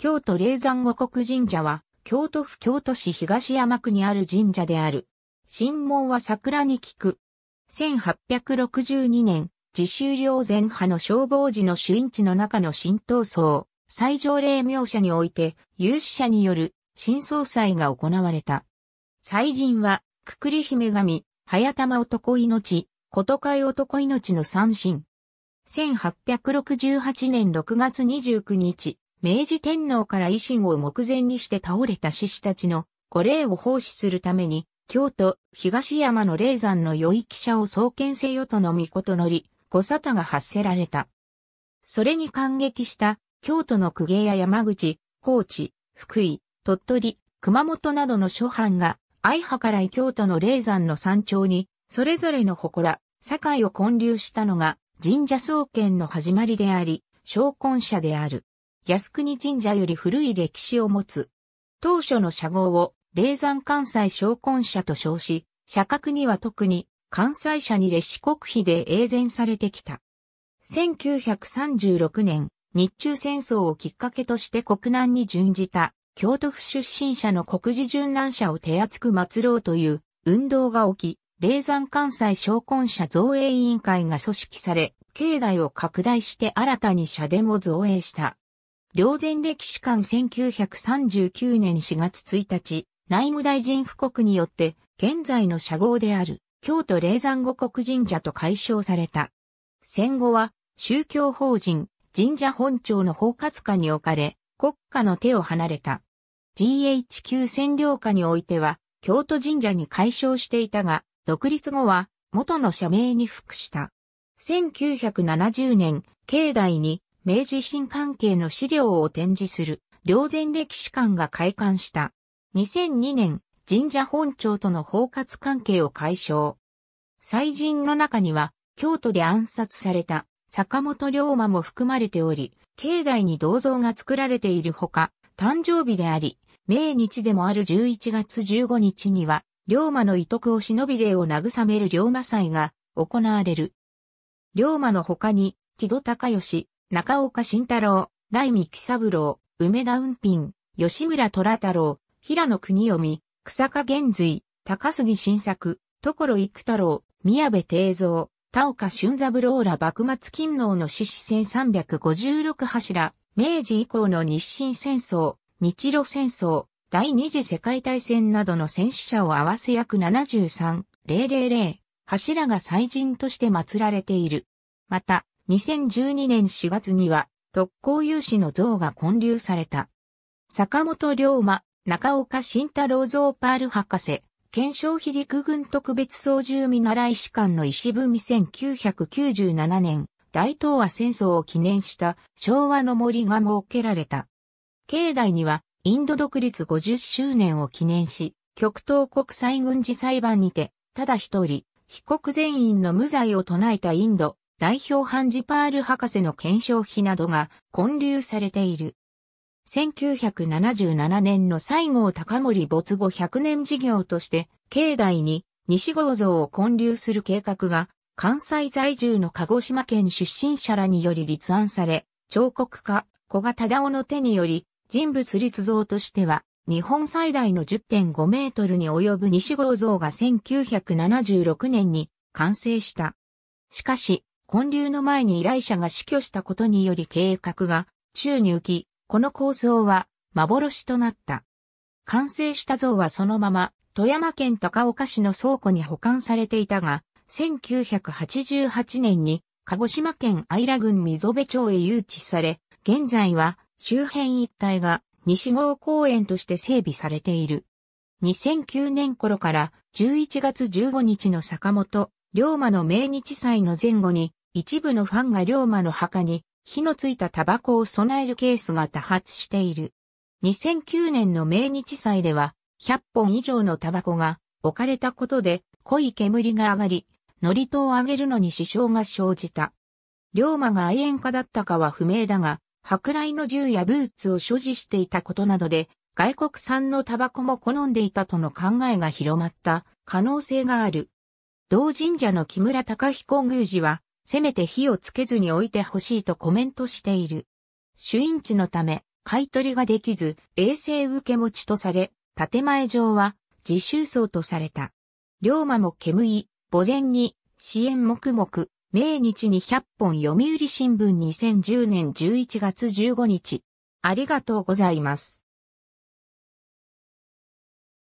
京都霊山五国神社は、京都府京都市東山区にある神社である。神門は桜に聞く。1862年、自修領前派の消防時の主因地の中の新闘争、最上霊明者において、有志者による新総裁が行われた。祭神は、くくり姫神、早玉男命、ことかい男命の三神。1868年6月29日、明治天皇から維新を目前にして倒れた志士たちの御礼を奉仕するために、京都、東山の霊山の余記者を創建せよとの御事のり、御沙汰が発せられた。それに感激した京都の公家や山口、高知、福井、鳥取、熊本などの諸藩が、愛派から京都の霊山の山頂に、それぞれの祠、堺を建立したのが神社創建の始まりであり、昇魂者である。靖国神社より古い歴史を持つ。当初の社号を、霊山関西昇魂社と称し、社格には特に、関西社に列子国費で永全されてきた。1936年、日中戦争をきっかけとして国難に準じた、京都府出身者の国事殉難者を手厚く祀ろうという運動が起き、霊山関西昇魂者造営委員会が組織され、境内を拡大して新たに社殿を造営した。霊前歴史館1939年4月1日、内務大臣布告によって、現在の社号である、京都霊山五国神社と解消された。戦後は、宗教法人、神社本庁の包括下に置かれ、国家の手を離れた。GHQ 占領下においては、京都神社に解消していたが、独立後は、元の社名に服した。1970年、境内に明治維新関係の資料を展示する、霊前歴史館が開館した。2002年、神社本庁との包括関係を解消。祭神の中には、京都で暗殺された坂本龍馬も含まれており、境内に銅像が作られているほか、誕生日であり、明日でもある11月15日には、龍馬の遺徳を忍び霊を慰める龍馬祭が行われる。龍馬の他に、木戸隆義、中岡慎太郎、来三木三郎、梅田雲品、吉村虎太郎、平野国臣、草加玄瑞、高杉晋作、所幾太郎、宮部定蔵、田岡俊三郎ら幕末勤王の志士1356柱、明治以降の日清戦争、日露戦争、第二次世界大戦などの戦死者を合わせ約73、000、柱が祭人として祀られている。また、2012年4月には特攻有志の像が建立された。坂本龍馬、中岡慎太郎像パール博士、検証非陸軍特別操縦見習い士官の石文1997年、大東亜戦争を記念した昭和の森が設けられた。境内にはインド独立50周年を記念し、極東国際軍事裁判にて、ただ一人、被告全員の無罪を唱えたインド代表ハンジパール博士の検証費などが混流されている。1977年の西郷隆盛没後100年事業として、境内に西郷像を建立する計画が、関西在住の鹿児島県出身者らにより立案され、彫刻家、小賀忠夫の手により、人物立像としては、日本最大の10.5メートルに及ぶ西郷像が1976年に完成した。しかし、建立の前に依頼者が死去したことにより計画が宙に浮き、この構想は幻となった。完成した像はそのまま富山県高岡市の倉庫に保管されていたが、1988年に鹿児島県愛良郡溝部町へ誘致され、現在は周辺一帯が西郷公園として整備されている。2009年頃から11月15日の坂本龍馬の命日祭の前後に一部のファンが龍馬の墓に火のついたタバコを備えるケースが多発している。2009年の明日祭では100本以上のタバコが置かれたことで濃い煙が上がり、ノリトを上げるのに支障が生じた。龍馬が愛煙家だったかは不明だが、舶来の銃やブーツを所持していたことなどで、外国産のタバコも好んでいたとの考えが広まった可能性がある。同神社の木村隆彦宮司は、せめて火をつけずに置いてほしいとコメントしている。主因地のため、買い取りができず、衛星受け持ちとされ、建前上は自習層とされた。龍馬も煙い、墓前に、支援黙々、命日に100本読売新聞2010年11月15日。ありがとうございます。